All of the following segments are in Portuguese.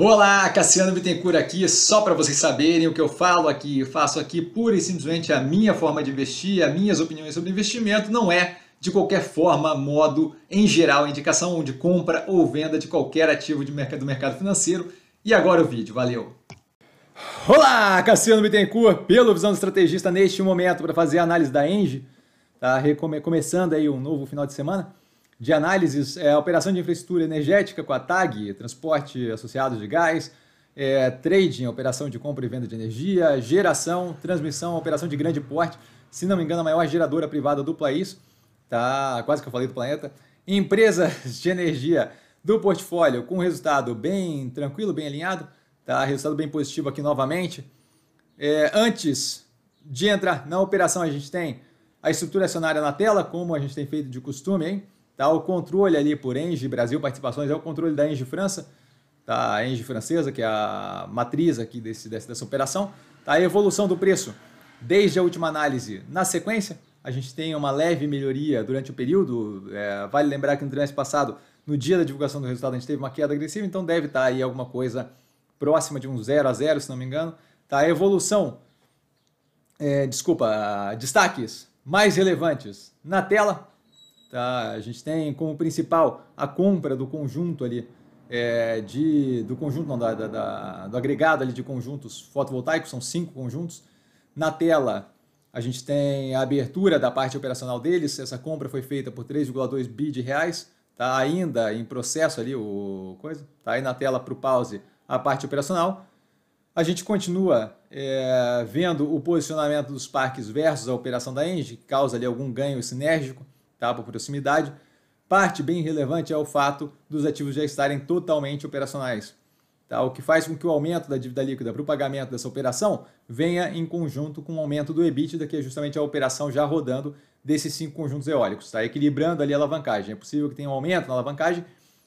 Olá, Cassiano Bittencourt aqui, só para vocês saberem o que eu falo aqui, eu faço aqui pura e simplesmente a minha forma de investir, as minhas opiniões sobre investimento, não é de qualquer forma, modo, em geral, indicação de compra ou venda de qualquer ativo de mercado, do mercado financeiro. E agora o vídeo, valeu! Olá, Cassiano Bittencourt, pelo Visão do Estrategista neste momento para fazer a análise da Engie, tá começando aí um novo final de semana de análises, é, operação de infraestrutura energética com a TAG, transporte associado de gás, é, trading, operação de compra e venda de energia, geração, transmissão, operação de grande porte, se não me engano, a maior geradora privada do país, tá? Quase que eu falei do planeta. Empresas de energia do portfólio com resultado bem tranquilo, bem alinhado, tá? Resultado bem positivo aqui novamente. É, antes de entrar na operação, a gente tem a estrutura acionária na tela, como a gente tem feito de costume, hein? Tá? O controle ali por Engie Brasil Participações é o controle da Engie França, tá? a Engie francesa, que é a matriz aqui desse, dessa, dessa operação. Tá? A evolução do preço desde a última análise na sequência, a gente tem uma leve melhoria durante o período. É, vale lembrar que no trimestre passado, no dia da divulgação do resultado, a gente teve uma queda agressiva, então deve estar tá aí alguma coisa próxima de um 0 a 0, se não me engano. Tá, a evolução, é, desculpa, destaques mais relevantes na tela. Tá? A gente tem como principal a compra do conjunto ali, é, de, do conjunto, não, da, da, da, do agregado ali de conjuntos fotovoltaicos, são cinco conjuntos. Na tela, a gente tem a abertura da parte operacional deles, essa compra foi feita por 3,2 bi de reais, está ainda em processo ali o coisa, está aí na tela para o pause a parte operacional. A gente continua é, vendo o posicionamento dos parques versus a operação da Engie, que causa ali algum ganho sinérgico tá? por proximidade. Parte bem relevante é o fato dos ativos já estarem totalmente operacionais, tá? o que faz com que o aumento da dívida líquida para o pagamento dessa operação venha em conjunto com o aumento do EBITDA, que é justamente a operação já rodando desses cinco conjuntos eólicos, tá? equilibrando ali a alavancagem. É possível que tenha um aumento na alavancagem,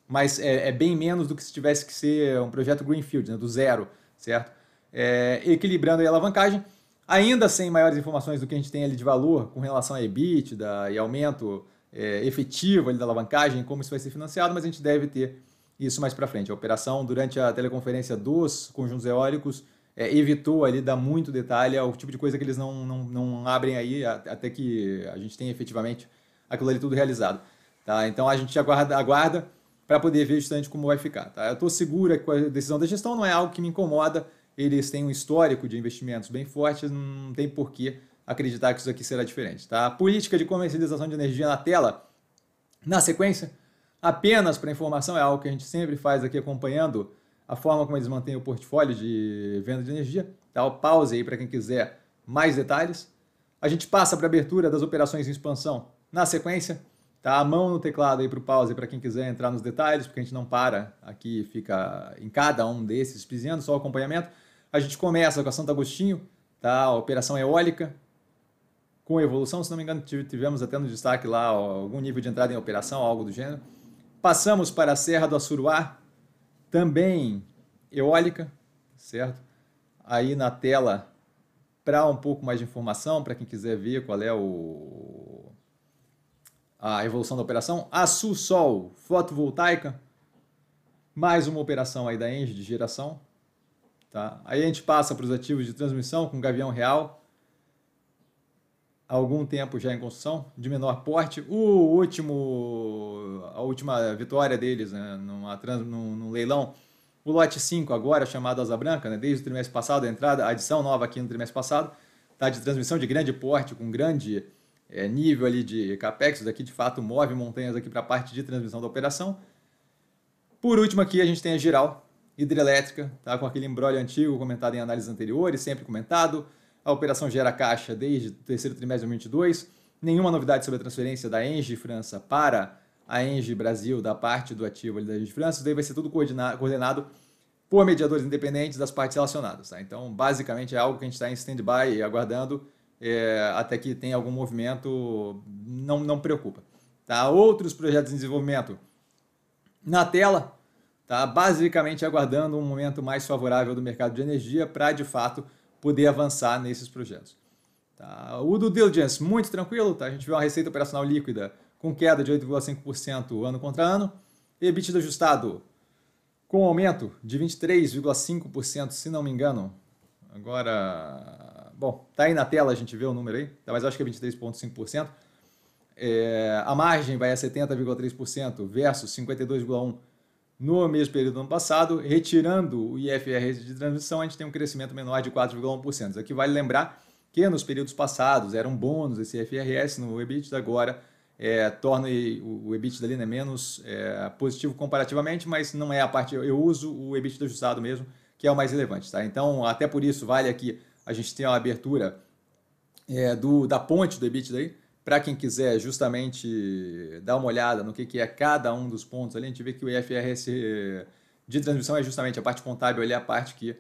mas é, é bem menos do que se tivesse que ser um projeto Greenfield, né? do zero, certo? É, equilibrando a alavancagem Ainda sem maiores informações do que a gente tem ali de valor com relação a EBITDA e aumento é, efetivo ali da alavancagem, como isso vai ser financiado, mas a gente deve ter isso mais para frente. A operação, durante a teleconferência dos conjuntos eólicos, é, evitou ali dar muito detalhe ao tipo de coisa que eles não, não, não abrem aí até que a gente tenha efetivamente aquilo ali tudo realizado. Tá? Então a gente aguarda, aguarda para poder ver justamente como vai ficar. Tá? Eu estou segura com a decisão da gestão, não é algo que me incomoda, eles têm um histórico de investimentos bem forte, não tem porquê acreditar que isso aqui será diferente. Tá? A política de comercialização de energia na tela, na sequência, apenas para informação, é algo que a gente sempre faz aqui acompanhando a forma como eles mantêm o portfólio de venda de energia. Dá tá? o pause aí para quem quiser mais detalhes. A gente passa para a abertura das operações em expansão na sequência. Tá a mão no teclado aí para o pause para quem quiser entrar nos detalhes, porque a gente não para aqui, fica em cada um desses, pisando só o acompanhamento. A gente começa com a Santo Agostinho, tá? a operação eólica, com evolução, se não me engano, tivemos até no destaque lá algum nível de entrada em operação, algo do gênero. Passamos para a Serra do Assuruá, também eólica, certo? Aí na tela, para um pouco mais de informação, para quem quiser ver qual é o a evolução da operação. Açu Sol, fotovoltaica, mais uma operação aí da Engie de geração, Tá? Aí a gente passa para os ativos de transmissão com Gavião Real, há algum tempo já em construção, de menor porte. O último, a última vitória deles né, numa trans, num, num leilão, o lote 5 agora, chamado Asa Branca, né, desde o trimestre passado, a entrada, a adição nova aqui no trimestre passado, tá de transmissão de grande porte, com grande é, nível ali de capex, isso daqui de fato move montanhas aqui para a parte de transmissão da operação. Por último aqui a gente tem a Giral, hidrelétrica, tá? com aquele embrólio antigo comentado em análises anteriores, sempre comentado. A operação gera caixa desde o terceiro trimestre de 2022. Nenhuma novidade sobre a transferência da Engie França para a Engie Brasil, da parte do ativo ali da Engie França. Isso daí vai ser tudo coordenado por mediadores independentes das partes relacionadas. Tá? Então, basicamente, é algo que a gente está em stand-by e aguardando é, até que tenha algum movimento. Não, não preocupa. Tá? Outros projetos em desenvolvimento na tela tá? basicamente aguardando um momento mais favorável do mercado de energia para, de fato, poder avançar nesses projetos. Tá? O do Diligence, muito tranquilo, tá? a gente vê uma receita operacional líquida com queda de 8,5% ano contra ano, EBITDA ajustado com aumento de 23,5%, se não me engano. Agora, bom, tá aí na tela, a gente vê o número aí, tá? mas acho que é 23,5%. É, a margem vai a 70,3% versus 52,1% no mesmo período do ano passado, retirando o IFR de transmissão, a gente tem um crescimento menor de 4,1%. Aqui vale lembrar que nos períodos passados era um bônus esse IFRS no EBITDA, agora é, torna o EBITDA ali né, menos é, positivo comparativamente, mas não é a parte, eu uso o EBITDA ajustado mesmo, que é o mais relevante. Tá? Então, até por isso, vale aqui a gente ter uma abertura é, do, da ponte do EBITDA aí, para quem quiser justamente dar uma olhada no que, que é cada um dos pontos ali, a gente vê que o IFRS de transmissão é justamente a parte contábil, ele é a parte que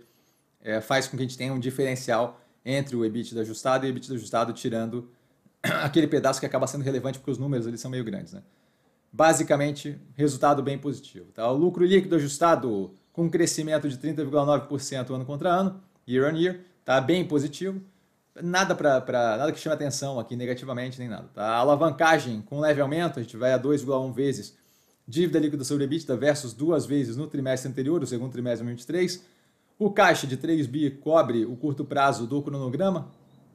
é, faz com que a gente tenha um diferencial entre o EBITDA ajustado e o EBITDA ajustado, tirando aquele pedaço que acaba sendo relevante porque os números eles são meio grandes. Né? Basicamente, resultado bem positivo. Tá? O lucro líquido ajustado com um crescimento de 30,9% ano contra ano, year on year, tá bem positivo nada para nada que chame atenção aqui negativamente nem nada. Tá? A alavancagem com leve aumento, a gente vai a 2,1 vezes dívida líquida sobre EBITDA versus duas vezes no trimestre anterior, o segundo trimestre de 2023. O caixa de 3 bi cobre o curto prazo do cronograma,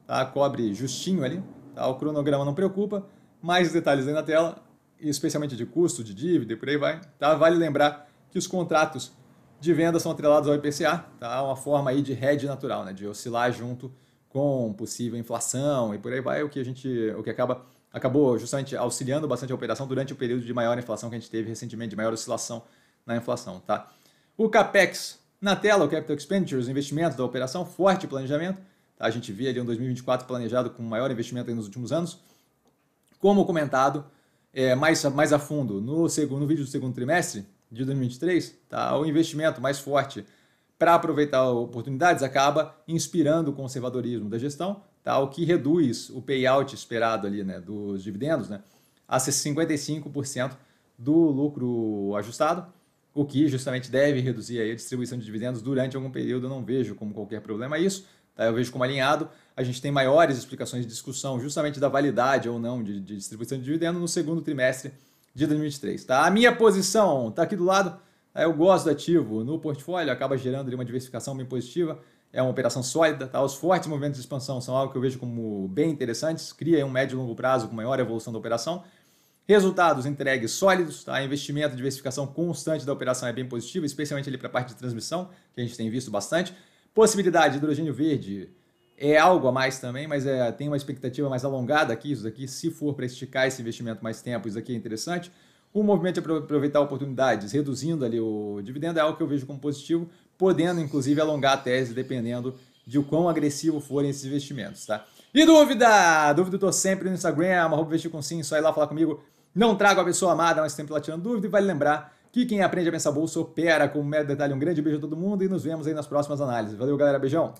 tá? cobre justinho ali. Tá? O cronograma não preocupa, mais detalhes aí na tela, especialmente de custo, de dívida e por aí vai. Tá? Vale lembrar que os contratos de venda são atrelados ao IPCA, tá? uma forma aí de hedge natural, né? de oscilar junto com possível inflação e por aí vai, o que a gente, o que acaba acabou justamente auxiliando bastante a operação durante o período de maior inflação que a gente teve recentemente, de maior oscilação na inflação, tá? O capex na tela, o capital expenditures os investimentos da operação, forte planejamento, tá? A gente via ali um 2024 planejado com maior investimento nos últimos anos. Como comentado, é, mais, mais a fundo no, segundo, no vídeo do segundo trimestre de 2023, tá? o investimento mais forte para aproveitar oportunidades, acaba inspirando o conservadorismo da gestão, tá? o que reduz o payout esperado ali né, dos dividendos né, a 55% do lucro ajustado, o que justamente deve reduzir a distribuição de dividendos durante algum período. Eu não vejo como qualquer problema isso, tá? eu vejo como alinhado. A gente tem maiores explicações de discussão justamente da validade ou não de, de distribuição de dividendos no segundo trimestre de 2023. Tá? A minha posição está aqui do lado eu gosto do ativo no portfólio, acaba gerando uma diversificação bem positiva, é uma operação sólida, tá? os fortes movimentos de expansão são algo que eu vejo como bem interessantes, cria um médio e longo prazo com maior evolução da operação, Resultados entregues sólidos, tá? investimento, diversificação constante da operação é bem positivo especialmente ali para a parte de transmissão, que a gente tem visto bastante. Possibilidade de hidrogênio verde é algo a mais também, mas é, tem uma expectativa mais alongada aqui. Isso aqui se for para esticar esse investimento mais tempo, isso aqui é interessante. O movimento de aproveitar oportunidades, reduzindo ali o dividendo, é algo que eu vejo como positivo, podendo inclusive alongar a tese dependendo de o quão agressivo forem esses investimentos, tá? E dúvida? Dúvida eu tô sempre no Instagram, arroba investir com sim, só ir lá falar comigo. Não trago a pessoa amada, mas sempre lá tirando dúvida e vale lembrar que quem aprende a pensar bolsa opera como mero detalhe. Um grande beijo a todo mundo e nos vemos aí nas próximas análises. Valeu, galera. Beijão.